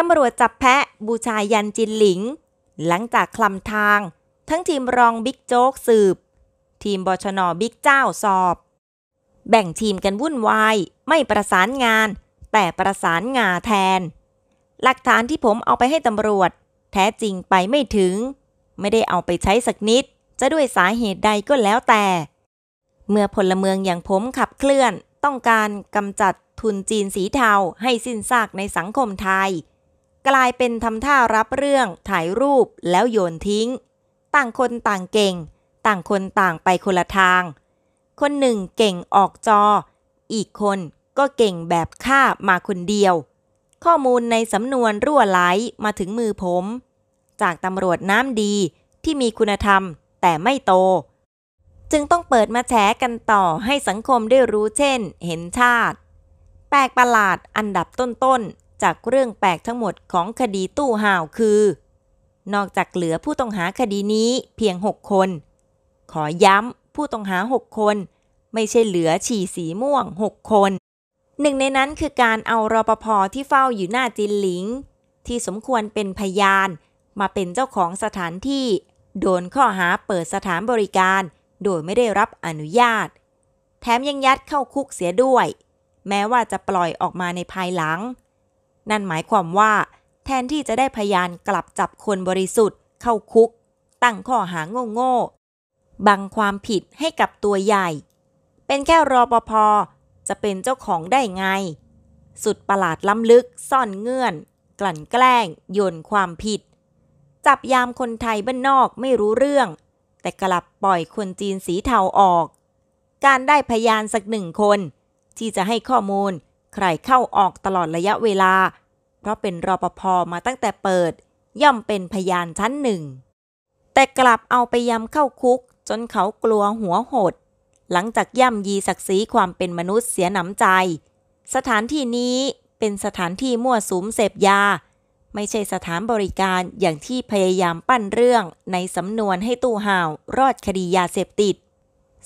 ตำรวจจับแพะบูชายันจินหลิง หลังจากคลำทาง ทั้งทีมรองบิ๊กโจ๊กสืบ ทีมบชนบิ๊กเจ้าสอบ แบ่งทีมกันวุ่นวาย ไม่ประสานงาน แต่ประสานงาแทน หลักฐานที่ผมเอาไปให้ตำรวจ แท้จริงไปไม่ถึง ไม่ได้เอาไปใช้สักนิด จะด้วยสาเหตุใดก็แล้วแต่ เมื่อพลเมืองอย่างผมขับเคลื่อน ต้องการกำจัดทุนจีนสีเทาให้สิ้นซากในสังคมไทยกลายเป็นทำท่ารับเรื่อง ถ่ายรูปแล้วโยนทิ้ง ต่างคนต่างเก่ง ต่างคนต่างไปคนละทาง คนหนึ่งเก่งออกจอ อีกคนก็เก่งแบบข้ามาคนเดียว ข้อมูลในสำนวนรั่วไหลมาถึงมือผม จากตำรวจน้ำดีที่มีคุณธรรมแต่ไม่โต จึงต้องเปิดมาแฉกันต่อให้สังคมได้รู้เช่นเห็นชาติ แปลกประหลาดอันดับต้นๆจากเรื่องแปลกทั้งหมดของคดีตู้ห่าวคือ นอกจากเหลือผู้ต้องหาคดีนี้เพียง 6 คน ขอย้ำผู้ต้องหา 6 คน ไม่ใช่เหลือฉี่สีม่วง 6 คน หนึ่งในนั้นคือการเอารอปภที่เฝ้าอยู่หน้าจินหลิง ที่สมควรเป็นพยานมาเป็นเจ้าของสถานที่ โดนข้อหาเปิดสถานบริการ โดยไม่ได้รับอนุญาต แถมยังยัดเข้าคุกเสียด้วย แม้ว่าจะปล่อยออกมาในภายหลังนั่นหมายความว่า แทนที่จะได้พยานกลับจับคนบริสุทธิ์ เข้าคุก ตั้งข้อหาโง่ ๆ บังความผิดให้กับตัวใหญ่ เป็นแค่รอปภจะเป็นเจ้าของได้ไง สุดประหลาดล้ำลึกซ่อนเงื่อน กลั่นแกล้ง โยนความผิด จับยามคนไทยบ้านนอกไม่รู้เรื่อง แต่กลับปล่อยคนจีนสีเทาออก การได้พยานสักหนึ่งคน ที่จะให้ข้อมูลใครเข้าออกตลอดระยะเวลา เพราะเป็นรอปภมาตั้งแต่เปิด ย่อมเป็นพยานชั้นหนึ่ง แต่กลับเอาไปยำเข้าคุก จนเขากลัวหัวหด หลังจากย่ำยีศักดิ์ศรีความเป็นมนุษย์เสียหนำใจ สถานที่นี้เป็นสถานที่มั่วสุมเสพยา ไม่ใช่สถานบริการอย่างที่พยายามปั้นเรื่องในสำนวนให้ตู้ห่าวรอดคดียาเสพติด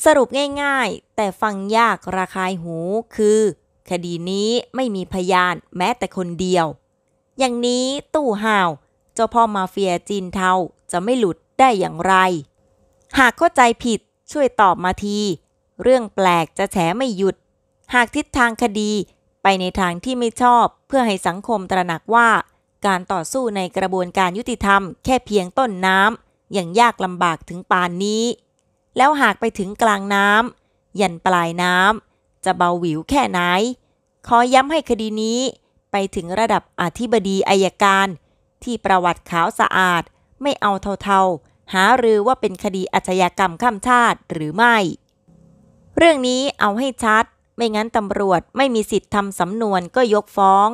สรุปง่าย ๆ แต่ฟังยากระคายหูคือคดีนี้ไม่มีพยานแม้แต่คนเดียว อย่างนี้ตู้ห่าว เจ้าพ่อมาเฟียจีนเทาจะไม่หลุดได้อย่างไร หากเข้าใจผิดช่วยตอบมาที เรื่องแปลกจะแฉไม่หยุด หากทิศทางคดีไปในทางที่ไม่ชอบเพื่อให้สังคมตระหนักว่า การต่อสู้ในกระบวนการยุติธรรมแค่เพียงต้นน้ำอย่างยากลำบากถึงปานนี้ แล้วหากไปถึงกลางน้ำยันปลายน้ำจะเบาหวิวแค่ไหน ขอย้ำให้คดีนี้ ไปถึงระดับอธิบดีอายการ ที่ประวัติขาวสะอาดไม่เอาเทาๆ หาหรือว่าเป็นคดีอาชญากรรมข้ามชาติหรือไม่ เรื่องนี้เอาให้ชัดไม่งั้นตำรวจไม่มีสิทธิ์ทำสำนวนก็ยกฟ้อง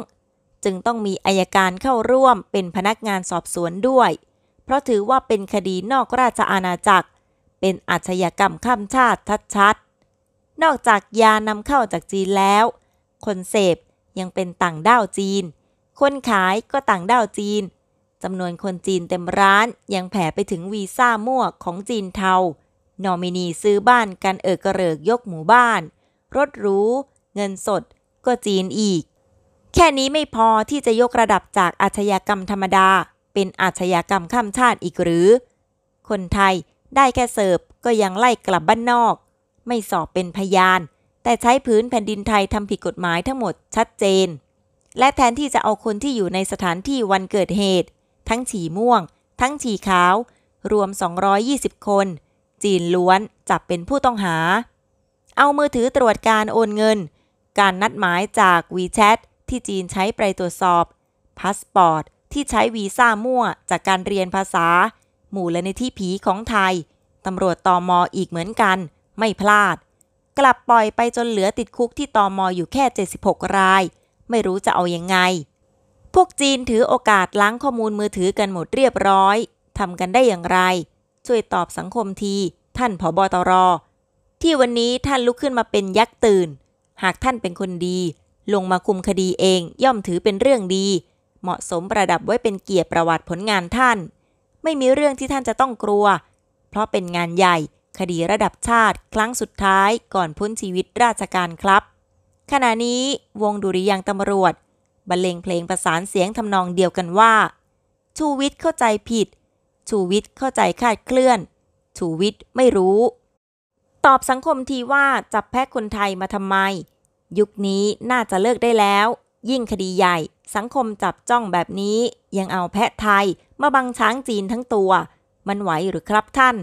จึงต้องมีอายการเข้าร่วมเป็นพนักงานสอบสวนด้วย เพราะถือว่าเป็นคดีนอกราชอาณาจักร เป็นอาชญากรรมข้ามชาติชัดๆนอกจากยานำเข้าจากจีนแล้ว คนเสพยังเป็นต่างด้าวจีน คนขายก็ต่างด้าวจีน จำนวนคนจีนเต็มร้านยังแผ่ไปถึงวีซ่ามั่วของจีนเทานอมินีซื้อบ้านกันเอิกกระเริกยกหมู่บ้าน รถหรูเงินสดก็จีนอีก แค่นี้ไม่พอที่จะยกระดับจากอาชญากรรมธรรมดาเป็นอาชญากรรมข้ามชาติอีกหรือ คนไทยได้แค่เสิร์ฟก็ยังไล่กลับบ้านนอกไม่สอบเป็นพยาน แต่ใช้พื้นแผ่นดินไทยทำผิดกฎหมายทั้งหมดชัดเจน และแทนที่จะเอาคนที่อยู่ในสถานที่วันเกิดเหตุ ทั้งฉี่ม่วง ทั้งฉี่ขาว รวม 220 คน จีนล้วนจับเป็นผู้ต้องหา เอามือถือตรวจการโอนเงิน การนัดหมายจากวีแชทที่จีนใช้ไปตรวจสอบ พาสปอร์ตที่ใช้วีซ่ามั่วจากการเรียนภาษา หมู่และในที่ผีของไทยตำรวจตอมออีกเหมือนกันไม่พลาด กลับปล่อยไปจนเหลือติดคุก ที่ตอมออยู่แค่ 76ราย ไม่รู้จะเอาอยัางไง พวกจีนถือโอกาสล้างข้อมูลมือถือกันหมดเรียบร้อย ทำกันได้อย่างไร ช่วยตอบสังคมที ท่านผบตรที่วันนี้ท่านลุกขึ้นมาเป็นยักษ์ตื่น หากท่านเป็นคนดี ลงมาคุมคดีเอง ย่อมถือเป็นเรื่องดี เหมาะสมประดับไว้เป็นเกียรติประวัติผลงานท่าน ไม่มีเรื่องที่ท่านจะต้องกลัว เพราะเป็นงานใหญ่คดีระดับชาติ ครั้งสุดท้ายก่อนพ้นชีวิตราชการครับ ขณะนี้วงดุริยางตำรวจ บรรเลงเพลงประสานเสียงทำนองเดียวกันว่า ชูวิทย์เข้าใจผิด ชูวิทย์เข้าใจคาดเคลื่อน ชูวิทย์ไม่รู้ ตอบสังคมทีว่าจับแพะคนไทยมาทำไม ยุคนี้น่าจะเลิกได้แล้ว ยิ่งคดีใหญ่ สังคมจับจ้องแบบนี้ยังเอาแพะไทยมาบังช้างจีนทั้งตัว มันไหวหรือครับท่าน